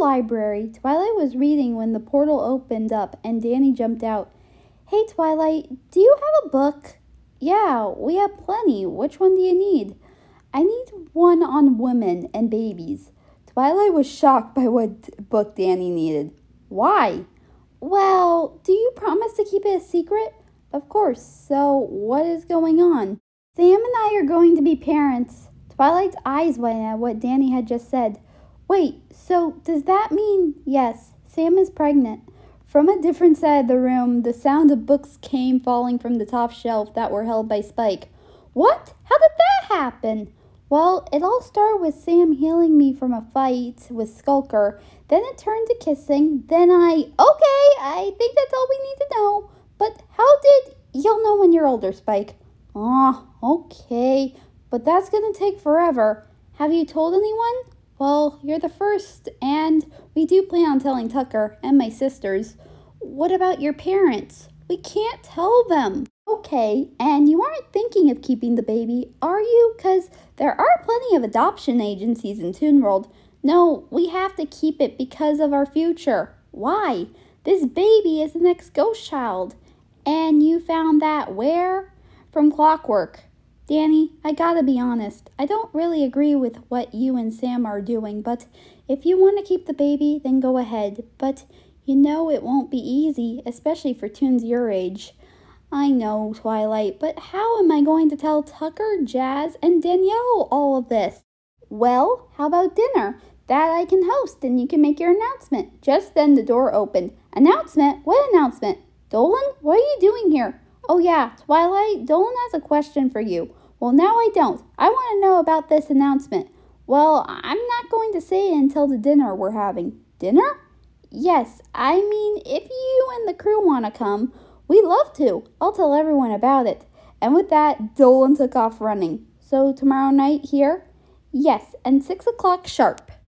library, Twilight was reading when the portal opened up and Danny jumped out. Hey, Twilight, do you have a book? Yeah, we have plenty. Which one do you need? I need one on women and babies. Twilight was shocked by what book Danny needed. Why? Well, do you promise to keep it a secret? Of course. So, what is going on? Sam and I are going to be parents. Twilight's eyes went at what Danny had just said. Wait, so does that mean yes, Sam is pregnant? From a different side of the room, the sound of books came falling from the top shelf that were held by Spike. What? How did that happen? Well, it all started with Sam healing me from a fight with Skulker. Then it turned to kissing. Then I. Okay, I think that's all we need to know. But how did. You'll know when you're older, Spike. Ah, oh, okay. But that's gonna take forever. Have you told anyone? Well, you're the first, and we do plan on telling Tucker and my sisters. What about your parents? We can't tell them. Okay, and you aren't thinking of keeping the baby, are you? Because there are plenty of adoption agencies in Toon World. No, we have to keep it because of our future. Why? This baby is the next ghost child. And you found that where? From Clockwork. Danny, I gotta be honest. I don't really agree with what you and Sam are doing, but if you want to keep the baby, then go ahead. But you know it won't be easy, especially for tunes your age. I know, Twilight, but how am I going to tell Tucker, Jazz, and Danielle all of this? Well, how about dinner? That I can host and you can make your announcement. Just then the door opened. Announcement? What announcement? Dolan, what are you doing here? Oh, yeah, Twilight, Dolan has a question for you. Well, now I don't. I want to know about this announcement. Well, I'm not going to say it until the dinner we're having. Dinner? Yes, I mean, if you and the crew want to come, we would love to. I'll tell everyone about it. And with that, Dolan took off running. So tomorrow night here? Yes, and 6 o'clock sharp.